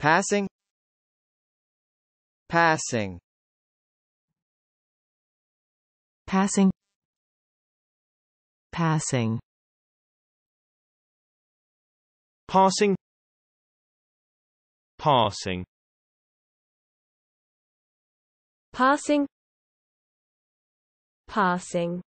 passing passing passing passing passing passing passing passing